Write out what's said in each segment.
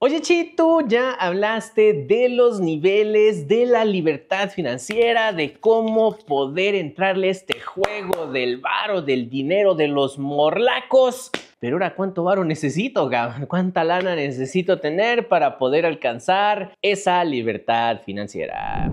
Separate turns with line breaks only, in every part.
Oye, Chi, tú ya hablaste de los niveles de la libertad financiera, de cómo poder entrarle a este juego del varo, del dinero, de los morlacos. Pero ahora, ¿cuánto varo necesito, ¿Cuánta lana necesito tener para poder alcanzar esa libertad financiera?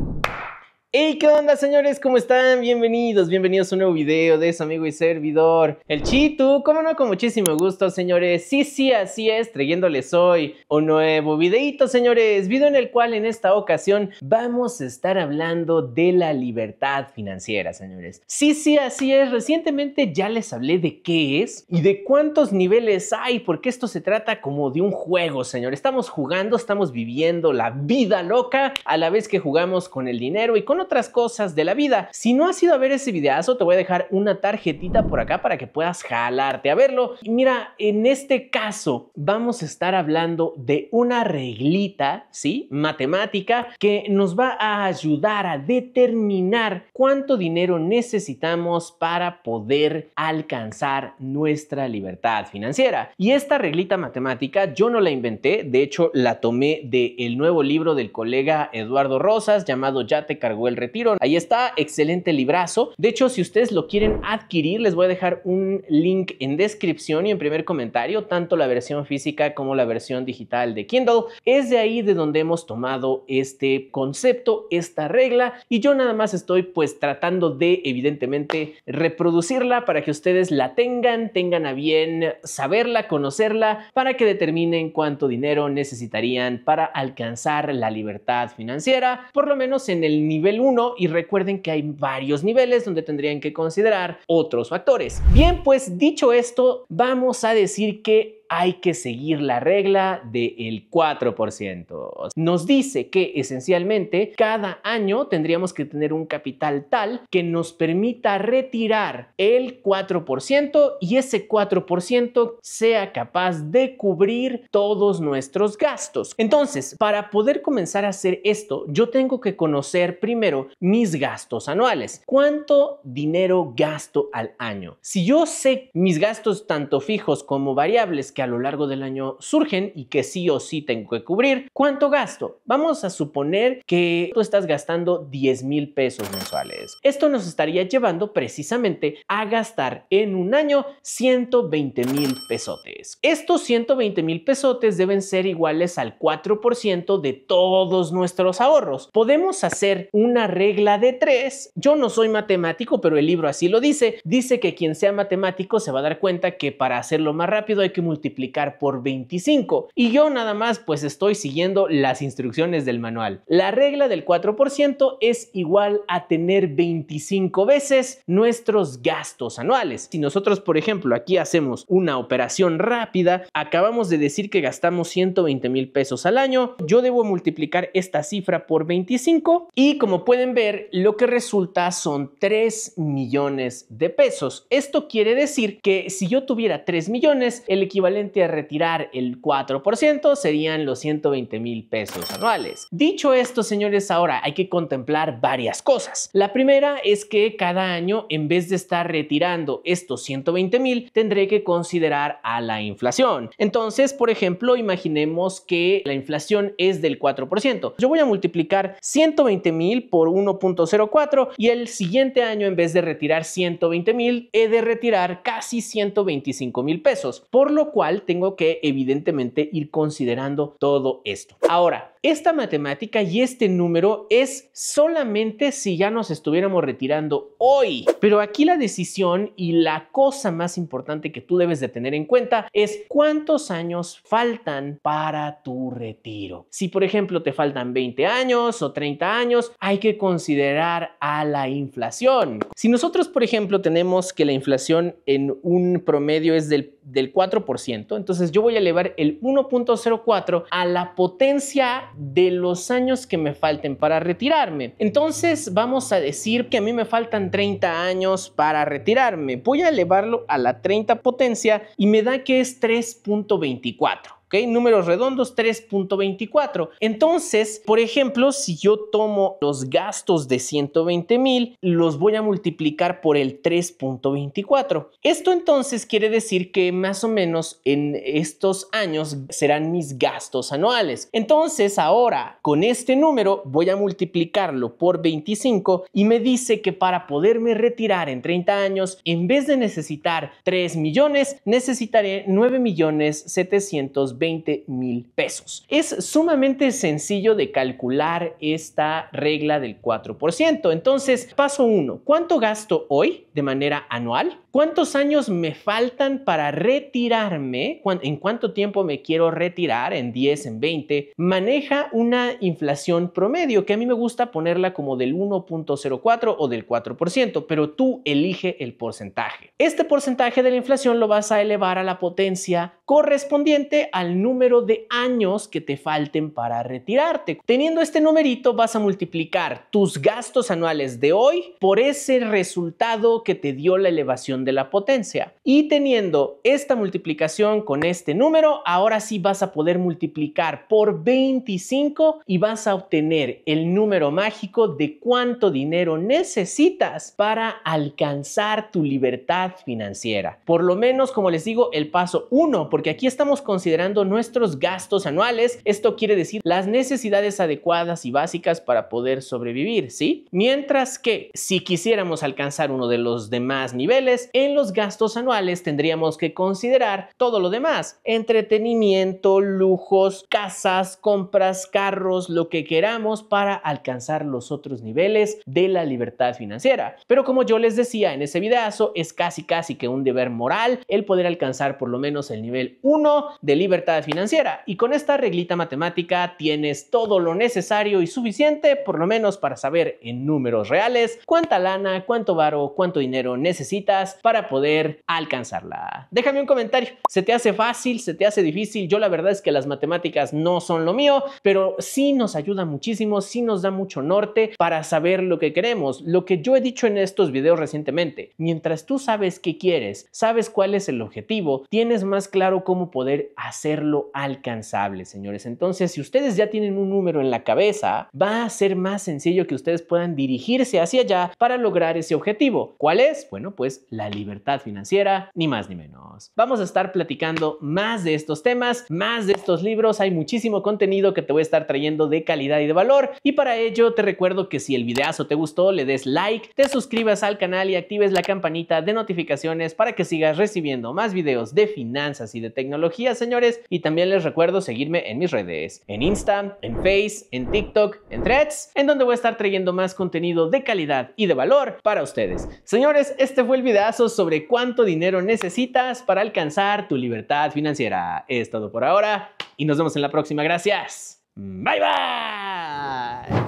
¿qué onda, señores? ¿Cómo están? Bienvenidos, bienvenidos a un nuevo video de su amigo y servidor, el Chitu. ¿Cómo no, con muchísimo gusto, señores. Sí, sí, así es, trayéndoles hoy un nuevo videito, señores. Video en el cual en esta ocasión vamos a estar hablando de la libertad financiera, señores. Sí, sí, así es. Recientemente ya les hablé de qué es y de cuántos niveles hay, porque esto se trata como de un juego, señores, Estamos jugando, estamos viviendo la vida loca a la vez que jugamos con el dinero y con otras cosas de la vida. Si no has ido a ver ese videazo, te voy a dejar una tarjetita por acá para que puedas jalarte a verlo. Y mira, en este caso vamos a estar hablando de una reglita, ¿sí? Matemática que nos va a ayudar a determinar cuánto dinero necesitamos para poder alcanzar nuestra libertad financiera. Y esta reglita matemática yo no la inventé, de hecho la tomé del nuevo libro del colega Eduardo Rosas llamado Ya te cargó el retiro. Ahí está, excelente librazo. De hecho, si ustedes lo quieren adquirir, les voy a dejar un link en descripción y en primer comentario, tanto la versión física como la versión digital de Kindle. Es de ahí de donde hemos tomado este concepto, esta regla, y yo nada más estoy pues tratando de evidentemente reproducirla para que ustedes la tengan, tengan a bien saberla, conocerla, para que determinen cuánto dinero necesitarían para alcanzar la libertad financiera, por lo menos en el nivel uno 1 y recuerden que hay varios niveles donde tendrían que considerar otros factores. Bien, pues dicho esto, vamos a decir que hay que seguir la regla del 4%. Nos dice que esencialmente cada año tendríamos que tener un capital tal que nos permita retirar el 4% y ese 4% sea capaz de cubrir todos nuestros gastos. Entonces, para poder comenzar a hacer esto, yo tengo que conocer primero mis gastos anuales. ¿Cuánto dinero gasto al año? Si yo sé mis gastos tanto fijos como variables, que a lo largo del año surgen y que sí o sí tengo que cubrir. ¿Cuánto gasto? Vamos a suponer que tú estás gastando 10 mil pesos mensuales. Esto nos estaría llevando precisamente a gastar en un año 120 mil pesotes. Estos 120 mil pesotes deben ser iguales al 4% de todos nuestros ahorros. Podemos hacer una regla de 3. Yo no soy matemático, pero el libro así lo dice. Dice que quien sea matemático se va a dar cuenta que para hacerlo más rápido hay que multiplicar multiplicar por 25. Y yo nada más pues estoy siguiendo las instrucciones del manual. La regla del 4% es igual a tener 25 veces nuestros gastos anuales. Si nosotros por ejemplo aquí hacemos una operación rápida, acabamos de decir que gastamos 120 mil pesos al año, yo debo multiplicar esta cifra por 25 y como pueden ver lo que resulta son 3 millones de pesos. Esto quiere decir que si yo tuviera 3 millones, el equivalente a retirar el 4% serían los 120 mil pesos anuales. Dicho esto, señores, ahora hay que contemplar varias cosas. La primera es que cada año, en vez de estar retirando estos 120 mil, tendré que considerar a la inflación. Entonces, por ejemplo, imaginemos que la inflación es del 4%. Yo voy a multiplicar 120 mil por 1.04 y el siguiente año, en vez de retirar 120 mil, he de retirar casi 125 mil pesos, por lo cual tengo que evidentemente ir considerando todo esto. Ahora, esta matemática y este número es solamente si ya nos estuviéramos retirando hoy. Pero aquí la decisión y la cosa más importante que tú debes de tener en cuenta es cuántos años faltan para tu retiro. Si por ejemplo te faltan 20 años o 30 años, hay que considerar a la inflación. Si nosotros por ejemplo tenemos que la inflación en un promedio es del, del 4%, entonces yo voy a elevar el 1.04 a la potencia de los años que me falten para retirarme. Entonces vamos a decir que a mí me faltan 30 años para retirarme. Voy a elevarlo a la 30 potencia y me da que es 3.24. Números redondos 3.24. Entonces, por ejemplo, si yo tomo los gastos de 120 mil, los voy a multiplicar por el 3.24. Esto entonces quiere decir que más o menos en estos años serán mis gastos anuales. Entonces, ahora con este número voy a multiplicarlo por 25 y me dice que para poderme retirar en 30 años, en vez de necesitar 3 millones, necesitaré 9 millones 720 mil pesos. Es sumamente sencillo de calcular esta regla del 4%. Entonces, paso 1, ¿cuánto gasto hoy de manera anual? ¿Cuántos años me faltan para retirarme? ¿En cuánto tiempo me quiero retirar? ¿En 10, en 20? Maneja una inflación promedio, que a mí me gusta ponerla como del 1.04 o del 4%, pero tú elige el porcentaje. Este porcentaje de la inflación lo vas a elevar a la potencia correspondiente a al número de años que te falten para retirarte. Teniendo este numerito vas a multiplicar tus gastos anuales de hoy por ese resultado que te dio la elevación de la potencia. Y teniendo esta multiplicación con este número, ahora sí vas a poder multiplicar por 25 y vas a obtener el número mágico de cuánto dinero necesitas para alcanzar tu libertad financiera. Por lo menos, como les digo, el paso 1, porque aquí estamos considerando nuestros gastos anuales, esto quiere decir las necesidades adecuadas y básicas para poder sobrevivir, ¿sí? Mientras que si quisiéramos alcanzar uno de los demás niveles, en los gastos anuales tendríamos que considerar todo lo demás, entretenimiento, lujos, casas, compras, carros, lo que queramos para alcanzar los otros niveles de la libertad financiera. Pero como yo les decía en ese videazo, es casi casi que un deber moral el poder alcanzar por lo menos el nivel 1 de libertad financiera y con esta reglita matemática tienes todo lo necesario y suficiente por lo menos para saber en números reales cuánta lana, cuánto varo, cuánto dinero necesitas para poder alcanzarla. Déjame un comentario, ¿se te hace fácil? ¿Se te hace difícil? Yo la verdad es que las matemáticas no son lo mío, pero sí nos ayuda muchísimo, sí nos da mucho norte para saber lo que queremos. Lo que yo he dicho en estos videos recientemente, mientras tú sabes qué quieres, sabes cuál es el objetivo, tienes más claro cómo poder hacer lo alcanzable, señores. Entonces, si ustedes ya tienen un número en la cabeza, va a ser más sencillo que ustedes puedan dirigirse hacia allá para lograr ese objetivo. ¿Cuál es? Bueno, pues la libertad financiera, ni más ni menos. Vamos a estar platicando más de estos temas, más de estos libros. Hay muchísimo contenido que te voy a estar trayendo de calidad y de valor. Y para ello te recuerdo que si el videazo te gustó, le des like, te suscribas al canal y actives la campanita de notificaciones para que sigas recibiendo más videos de finanzas y de tecnología, señores. Y también les recuerdo seguirme en mis redes, en Insta, en Face, en TikTok, en Threads, en donde voy a estar trayendo más contenido de calidad y de valor para ustedes. Señores, este fue el videazo sobre cuánto dinero necesitas para alcanzar tu libertad financiera. Es todo por ahora y nos vemos en la próxima. Gracias. Bye bye.